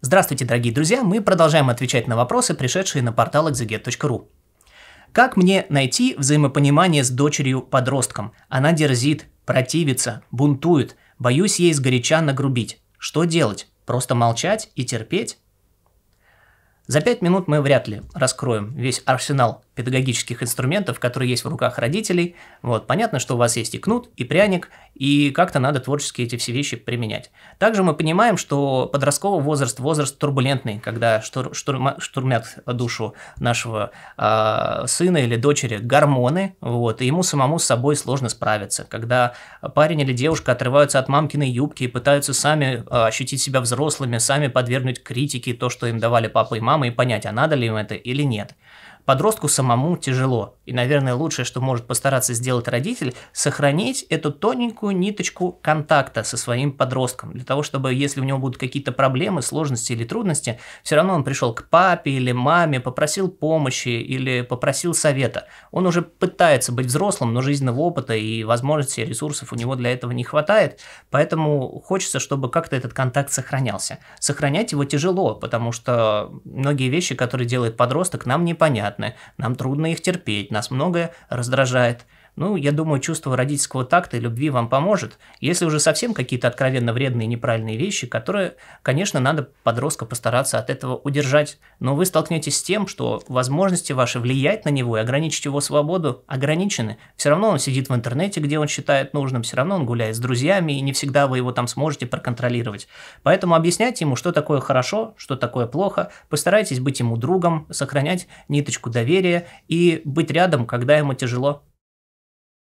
Здравствуйте, дорогие друзья! Мы продолжаем отвечать на вопросы, пришедшие на портал exeget.ru. Как мне найти взаимопонимание с дочерью-подростком? Она дерзит, противится, бунтует. Боюсь ей сгоряча нагрубить. Что делать? Просто молчать и терпеть? За пять минут мы вряд ли раскроем весь арсенал педагогических инструментов, которые есть в руках родителей. Вот, понятно, что у вас есть и кнут, и пряник, и как-то надо творчески эти все вещи применять. Также мы понимаем, что подростковый возраст – возраст турбулентный, когда штур, штурма, штурмят душу нашего э, сына или дочери гормоны, вот, и ему самому с собой сложно справиться. Когда парень или девушка отрываются от мамкиной юбки и пытаются сами а, ощутить себя взрослыми, сами подвергнуть критике то, что им давали папа и мама, мамой и понять, а надо ли им это или нет. Подростку самому тяжело, и, наверное, лучшее, что может постараться сделать родитель, сохранить эту тоненькую ниточку контакта со своим подростком, для того, чтобы, если у него будут какие-то проблемы, сложности или трудности, все равно он пришел к папе или маме, попросил помощи или попросил совета. Он уже пытается быть взрослым, но жизненного опыта и возможностей, ресурсов у него для этого не хватает, поэтому хочется, чтобы как-то этот контакт сохранялся. Сохранять его тяжело, потому что многие вещи, которые делает подросток, нам непонятны неприятны, нам трудно их терпеть, нас многое раздражает, ну, я думаю, чувство родительского такта и любви вам поможет, если уже совсем какие-то откровенно вредные и неправильные вещи, которые, конечно, надо подростка постараться от этого удержать. Но вы столкнетесь с тем, что возможности ваши влиять на него и ограничить его свободу ограничены. Все равно он сидит в интернете, где он считает нужным, все равно он гуляет с друзьями, и не всегда вы его там сможете проконтролировать. Поэтому объяснять ему, что такое хорошо, что такое плохо, постарайтесь быть ему другом, сохранять ниточку доверия и быть рядом, когда ему тяжело.